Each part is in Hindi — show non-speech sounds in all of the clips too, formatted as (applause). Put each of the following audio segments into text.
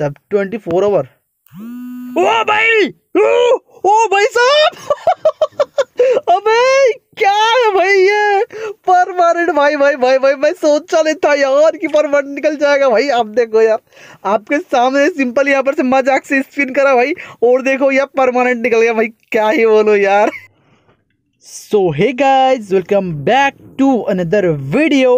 सब ट्वेंटी फोर आवर ओ भाई ओ, ओ भाई साहब (laughs) अबे क्या है भाई ये परमानेंट भाई भाई भाई भाई मैं सोचा नहीं था यार कि परमानेंट निकल जाएगा भाई आप देखो यार आपके सामने सिंपल यहाँ पर से मजाक से स्पिन करा भाई और देखो यार परमानेंट निकल गया भाई क्या ही बोलो यार so hey guys welcome back to another video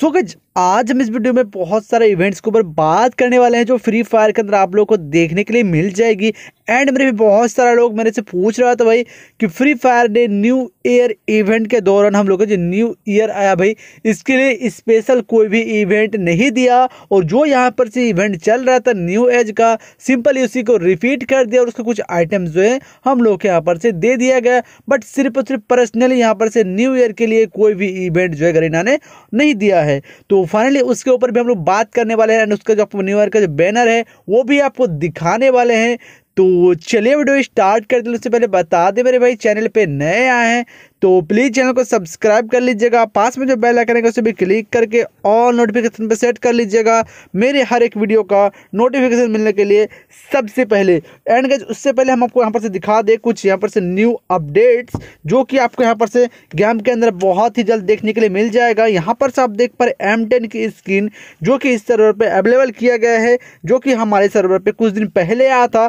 so guys आज हम इस वीडियो में बहुत सारे इवेंट्स के ऊपर बात करने वाले हैं जो फ्री फायर के अंदर आप लोगों को देखने के लिए मिल जाएगी एंड मेरे भी बहुत सारा लोग मेरे से पूछ रहा था तो भाई कि free fire day new year event के दौरान हम लोग जो न्यू ईयर आया भाई इसके लिए स्पेशल कोई भी इवेंट नहीं दिया और जो यहाँ पर से इवेंट चल रहा था न्यू एज का सिंपल उसी को रिपीट कर दिया और उसका कुछ आइटम जो है हम लोग के यहाँ पर से दे दिया गया बट सिर्फ और सिर्फ पर्सनली यहाँ पर से न्यू ईयर के लिए कोई भी इवेंट जो है गरीना ने नहीं दिया है तो फाइनली उसके ऊपर भी हम लोग बात करने वाले हैं एंड उसका जो आपको न्यू ईयर का जो बैनर है वो भी आपको दिखाने वाले हैं तो चलिए वीडियो स्टार्ट कर दें उससे पहले बता दें मेरे भाई चैनल पे नए आए हैं तो प्लीज़ चैनल को सब्सक्राइब कर लीजिएगा पास में जो बेल आइकन है उसे भी क्लिक करके ऑल नोटिफिकेशन पे सेट कर लीजिएगा मेरे हर एक वीडियो का नोटिफिकेशन मिलने के लिए सबसे पहले एंड गज उससे पहले हम आपको यहाँ पर से दिखा दें कुछ यहाँ पर से न्यू अपडेट्स जो कि आपको यहाँ पर से गेम के अंदर बहुत ही जल्द देखने के लिए मिल जाएगा यहाँ पर से आप देख पा रहे एम टेन की स्क्रीन जो कि इस सर्वर पर अवेलेबल किया गया है जो कि हमारे सर्वर पर कुछ दिन पहले आया था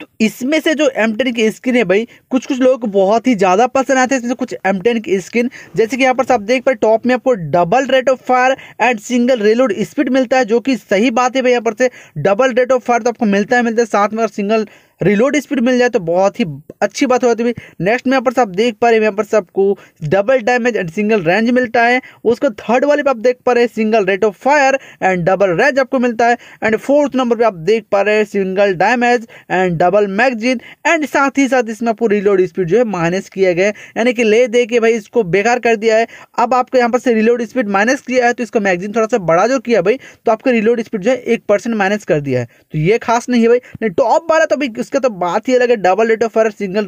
तो इसमें से जो एम टेन की स्किन है भाई कुछ कुछ लोगों को बहुत ही ज़्यादा पसंद आते हैं इसमें से कुछ एम टेन की स्किन जैसे कि यहाँ पर आप देख पाए टॉप में आपको double rate of fire and single reload speed मिलता है जो कि सही बात है भाई यहाँ पर से डबल रेट ऑफ फायर तो आपको मिलता है मिलता है साथ में और सिंगल रिलोड स्पीड मिल जाए तो बहुत ही अच्छी बात हो जाती है नेक्स्ट में यहाँ पर आप देख पा रहे हैं यहाँ पर आपको double damage and single range मिलता है उसको थर्ड वाले पे आप देख पा रहे हैं single rate of fire and double range आपको मिलता है एंड फोर्थ नंबर पर आप देख पा रहे हैं single damage and double magazine and साथ ही साथ इसमें आपको रिलोड स्पीड जो है माइनस किया गया यानी कि ले दे के भाई इसको बेकार कर दिया है अब आपको यहाँ पर से रिलोड स्पीड माइनस किया है तो इसको मैगजीन थोड़ा सा बड़ा जो किया भाई तो आपका रिलोड स्पीड जो है एक माइनस कर दिया है तो ये खास नहीं है भाई नहीं टॉप तो वाला तो अभी इसका तो बात ही अलग है double rate of fire single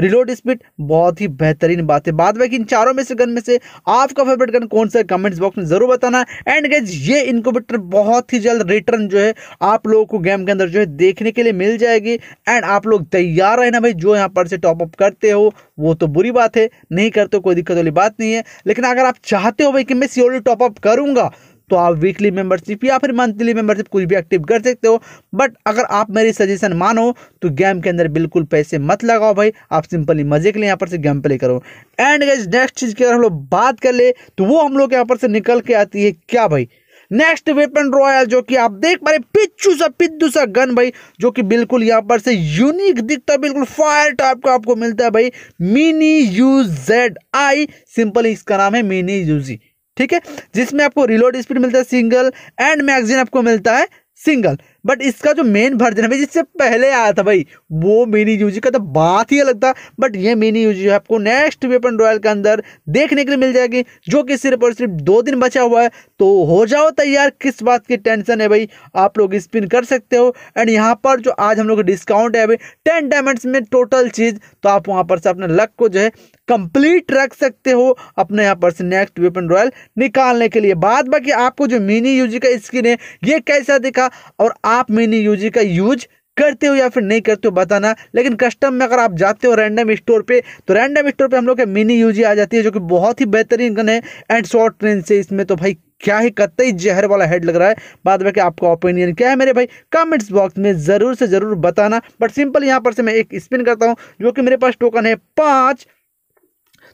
reload speed बहुत ही बेहतरीन बात है बाद में इन चारों में से गन में से आपका फेवरेट गन कौन सा है कमेंट्स बॉक्स में जरूर बताना एंड गेज ये इनकोबेटर बहुत ही जल्द रिटर्न जो है आप लोगों को गेम के अंदर जो है देखने के लिए मिल जाएगी एंड आप लोग तैयार रहना भाई जो यहाँ पर से टॉप अप करते हो वो तो बुरी बात है नहीं करते कोई दिक्कत वाली बात नहीं है लेकिन अगर आप चाहते हो भाई कि मैं सीओडी टॉप अप करूंगा तो आप वीकली मेंबरशिप या फिर मंथली मेंबरशिप कुछ भी एक्टिव कर सकते हो बट अगर आप मेरी सजेशन मानो तो गेम के अंदर बिल्कुल पैसे मत लगाओ भाई आप सिंपली मजे के लिए यहाँ पर से गेम प्ले करो एंड गैस नेक्स्ट चीज़ की अगर हम लोग बात कर ले तो वो हम लोग यहाँ पर से निकल के आती है क्या भाई नेक्स्ट वेपन रॉयल जो कि आप देख पा रहे पिच्चू सा पिद्दू सा गन भाई जो कि बिल्कुल यहाँ पर से यूनिक दिखता है बिल्कुल फायर टाइप का आपको मिलता है भाई mini U Z I simple इसका नाम है मिनी यूजी ठीक है जिसमें आपको रिलोड स्पीड मिलता है सिंगल एंड मैगजीन आपको मिलता है सिंगल बट इसका जो मेन वर्जन है जिससे पहले आया था भाई वो मिनी यूजी का तो बात ही अलग था बट ये मिनी यूजी आपको नेक्स्ट वेपन रॉयल के अंदर देखने के लिए मिल जाएगी जो कि सिर्फ और सिर्फ दो दिन बचा हुआ है तो हो जाओ तैयार किस बात की टेंशन है भाई आप लोग स्पिन कर सकते हो एंड यहाँ पर जो आज हम लोग डिस्काउंट है भाई टेन डायमंड्स में टोटल चीज़ तो आप वहाँ पर से अपने लक को जो है कंप्लीट रख सकते हो अपने यहाँ पर से नेक्स्ट वेपन रॉयल निकालने के लिए बाद बाकी आपको जो मिनी यूजी का स्किन है ये कैसा दिखा और आप आप मिनी यूजी का यूज करते हो या फिर नहीं करते हो बताना लेकिन कस्टम में अगर आप जाते हो रैंडम स्टोर पे तो रैंडम स्टोर पे हम लोग के मिनी यूजी आ जाती है जो कि बहुत ही बेहतरीन गन है एंड शॉर्ट रेंज से इसमें तो भाई क्या ही कतई जहर वाला हेड लग रहा है बाद में आपका ओपिनियन क्या है मेरे भाई कमेंट्स बॉक्स में ज़रूर से ज़रूर बताना बट सिंपल यहाँ पर से मैं एक स्पिन करता हूँ जो कि मेरे पास टोकन है पाँच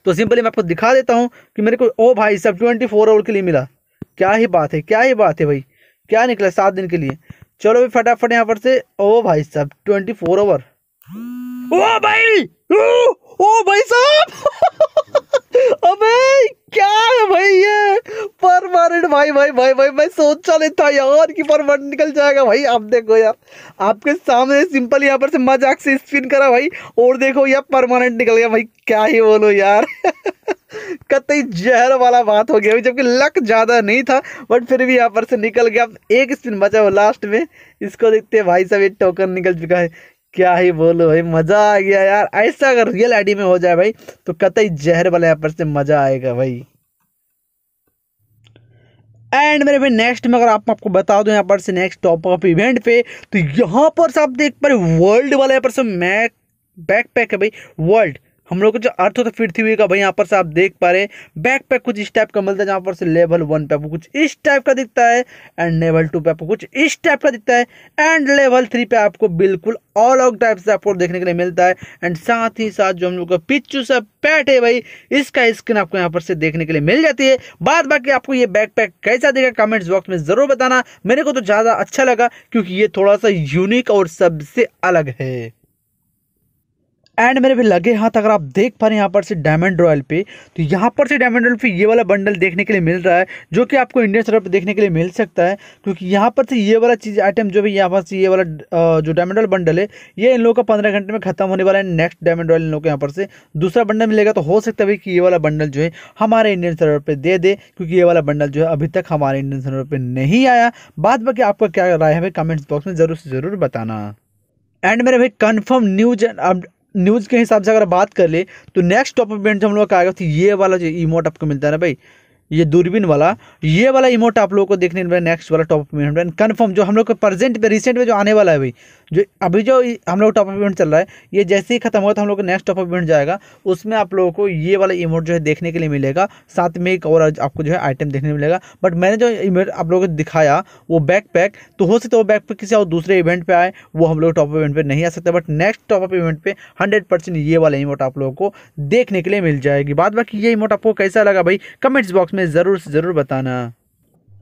तो सिंपली मैं आपको दिखा देता हूँ कि मेरे को ओ भाई सब ट्वेंटी फोर के लिए मिला क्या ही बात है क्या ही बात है भाई क्या निकला सात दिन के लिए चलो भी फटाफट यहाँ पर से ओ भाई साहब ट्वेंटी फोर ओवर ओ भाई ओ, भाई साहब (laughs) अबे क्या है भाई ये परमानेंट भाई भाई भाई भाई मैं सोचा नहीं था यार कि परमानेंट निकल जाएगा भाई आप देखो यार आपके सामने सिंपल यहाँ पर से मजाक से स्पिन करा भाई और देखो यार परमानेंट निकल गया भाई क्या ही बोलो यार (laughs) कतई जहर वाला बात हो गया जबकि लक ज़्यादा नहीं था बट फिर भी यहाँ पर से निकल गया एक स्पिन बचा हुआ लास्ट में इसको देखते हैं भाई साहब एक टोकन निकल चुका है क्या ही बोलो भाई मज़ा आ गया यार ऐसा अगर रियल आईडी में हो जाए भाई तो कतई जहर वाला यहाँ पर से मज़ा आएगा भाई एंड मेरे भाई नेक्स्ट में अगर आप आपको बता दूं यहाँ पर से नेक्स्ट टॉप अप इवेंट पे तो यहाँ पर से आप देख पा रहे वर्ल्ड वाले यहाँ पर से मैक बैकपैक है भाई वर्ल्ड हम लोग को जो अर्थ होता है पृथ्वी का भाई यहाँ पर से आप देख पा रहे हैं बैक पे कुछ इस टाइप का मिलता है जहाँ पर से लेवल वन पे आपको कुछ इस टाइप का दिखता है एंड लेवल टू पे आपको कुछ इस टाइप का दिखता है एंड लेवल थ्री पे आपको बिल्कुल ऑल आउट टाइप से आपको देखने के लिए मिलता है एंड साथ ही साथ जो हम लोग का पिचू सा पैट है भाई इसका स्क्रीन आपको यहाँ पर से देखने के लिए मिल जाती है बाद बाकी आपको ये बैक पैक कैसा देगा कमेंट्स बॉक्स में ज़रूर बताना मेरे को तो ज़्यादा अच्छा लगा क्योंकि ये थोड़ा सा यूनिक और सबसे अलग है एंड मेरे भी लगे हाथ तो अगर आप देख पा रहे हैं यहाँ पर से डायमंड रॉयल पे तो यहाँ पर से डायमंड रॉयल पे ये वाला बंडल देखने के लिए मिल रहा है जो कि आपको इंडियन सर्वर पर देखने के लिए मिल सकता है क्योंकि यहाँ पर से ये वाला चीज़ आइटम जो भी यहाँ पर से ये वाला जो डायमंड रॉयल बंडल है ये इन लोगों का पंद्रह घंटे में खत्म होने वाला है नेक्स्ट डायमंड रॉयल इन लोग को यहाँ पर से दूसरा बंडल मिलेगा तो हो सकता है कि ये वाला बंडल जो है हमारे इंडियन सर्वर पर दे दे क्योंकि ये वाला बंडल जो है अभी तक हमारे इंडियन सर्वर पर नहीं आया बाद बाकी आपका क्या राय है हमें कमेंट्स बॉक्स में ज़रूर से ज़रूर बताना एंड मेरे भाई कन्फर्म न्यूज न्यूज़ के हिसाब से अगर बात कर ले तो नेक्स्ट टॉप इवेंट हम लोग का आएगा तो ये वाला जो इमोट आपको मिलता है ना भाई ये दूरबीन वाला ये वाला इमोट आप लोगों को देखने नेक्स्ट वाला टॉप में कन्फर्म जो हम लोग को प्रेजेंट पे रिसेंट में जो आने वाला है भाई जो अभी जो हम लोग टॉप इवेंट चल रहा है ये जैसे ही खत्म होगा तो हम लोग नेक्स्ट टॉप इवेंट जाएगा उसमें आप लोगों को ये वाला इमोट जो है देखने के लिए मिलेगा साथ में एक और आपको जो है आइटम देखने को मिलेगा बट मैंने जो इमोट आप लोगों को दिखाया वो बैक पैक तो हो सकता है वो बैक पैक किसी और दूसरे इवेंट पर आए वो हम लोग टॉप इवेंट पर नहीं आ सकते बट नेक्स्ट टॉप इवेंट पर हंड्रेड ये वाला इमोट आप लोगों को देखने के लिए मिल जाएगी बाद बाकी ये इमोट आपको कैसा लगा भाई कमेंट्स बॉक्स में ज़रूर से ज़रूर बताना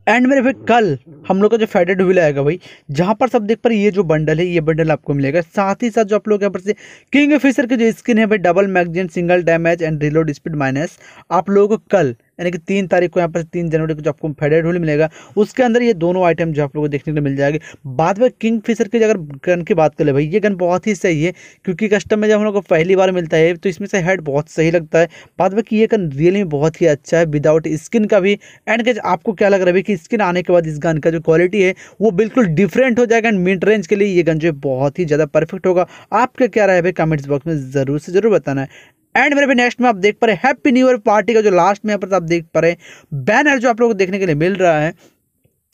एंड मेरे फिर कल हम लोग का जो फेडेड व्हील आएगा भाई जहाँ पर सब देख पा रहे ये जो बंडल है ये बंडल आपको मिलेगा साथ ही साथ जो आप लोग यहाँ पर से किंग फिशर की जो स्किन है भाई double magazine single damage and reload speed minus आप लोगों को कल यानी कि तीन तारीख को यहाँ पर तीन जनवरी को जो आपको फेडेड रूल मिलेगा उसके अंदर ये दोनों आइटम जो आप लोगों को देखने को मिल जाएगी बाद में किंग फिशर की अगर गन की बात कर ले भाई ये गन बहुत ही सही है क्योंकि कस्टम में जब हम लोग को पहली बार मिलता है तो इसमें से हेड बहुत सही लगता है बाद में कि ये गन रियल में बहुत ही अच्छा है विदाउट स्किन का भी एंड के आपको क्या लग रहा है कि स्किन आने के बाद इस गन का जो क्वालिटी है वो बिल्कुल डिफरेंट हो जाएगा एंड मिड रेंज के लिए ये गन जो है बहुत ही ज़्यादा परफेक्ट होगा आपका क्या राय है भाई कमेंट्स बॉक्स में ज़रूर से ज़रूर बताना है एंड मेरे नेक्स्ट में आप देख पा रहे हैं हैप्पी न्यू ईयर पार्टी का जो लास्ट में यहाँ पर आप देख पा रहे हैं बैनर जो आप लोग को देखने के लिए मिल रहा है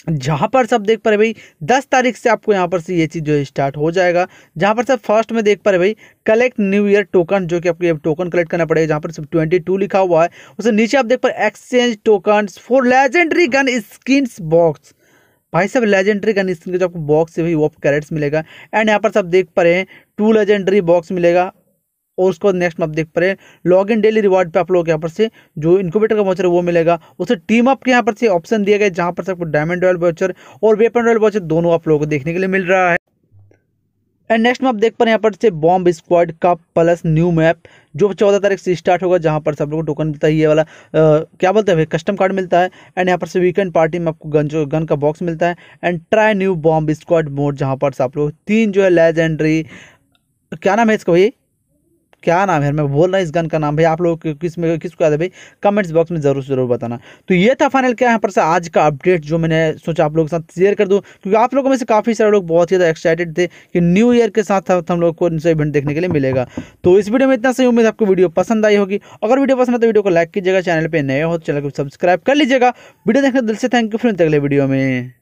जहाँ पर सब देख पा रहे भाई दस तारीख से आपको यहाँ पर से ये चीज़ जो है स्टार्ट हो जाएगा जहाँ पर सब फर्स्ट में देख पा रहे भाई कलेक्ट न्यू ईयर टोकन जो कि आपको टोकन कलेक्ट करना पड़ेगा जहाँ पर सब ट्वेंटी टू लिखा हुआ है उसे नीचे आप देख पा रहे exchange token for legendary gun skins box भाई सब लेजेंडरी गन स्किन का जो आपको बॉक्स है भाई वो कैरेट्स मिलेगा एंड यहाँ पर सब देख पा रहे हैं टू लेजेंडरी बॉक्स मिलेगा और उसको नेक्स्ट में आप देख पा रहे हैं लॉग इन डेली रिवार्ड पे आप लोग यहाँ पर से जो इनक्यूबेटर का वॉचर वो मिलेगा उसे टीम अप के यहाँ पर से ऑप्शन दिया गया जहाँ पर से आपको डायमंड रॉयल वॉचर और वेपन रॉयल वॉचर दोनों आप लोगों को देखने के लिए मिल रहा है एंड नेक्स्ट में आप देख पा रहे हैं यहाँ पर से बॉम्ब स्क्वाड का प्लस न्यू मैप जो चौदह तारीख से स्टार्ट होगा जहाँ पर सब लोगों को टोकन मिलता है ये वाला आ, क्या बोलते हैं कस्टम कार्ड मिलता है एंड यहाँ पर से वीकेंड पार्टी में आपको गन जो गन का बॉक्स मिलता है and try new bomb squad mode जहाँ पर से आप लोग तीन जो है लेजेंड्री क्या नाम है इसका भाई क्या नाम है मैं बोल रहा हूँ इस गन का नाम भाई आप लोग किस में किसको याद है भाई कमेंट्स बॉक्स में जरूर जरूर बताना तो ये था फाइनल क्या यहाँ पर से आज का अपडेट जो मैंने सोचा आप लोगों के साथ शेयर कर दूँ क्योंकि आप लोगों में से काफ़ी सारे लोग बहुत ही ज़्यादा एक्साइटेड थे कि न्यू ईयर के साथ हम लोग को इनसे इवेंट देखने के लिए मिलेगा तो इस वीडियो में इतना सही उम्मीद आपको वीडियो पसंद आई होगी अगर वीडियो पसंद है तो वीडियो को लाइक कीजिएगा चैनल पर नए हो तो चैनल को सब्सक्राइब कर लीजिएगा वीडियो देखने दिल से थैंक यू फ्रेंड अगले वीडियो में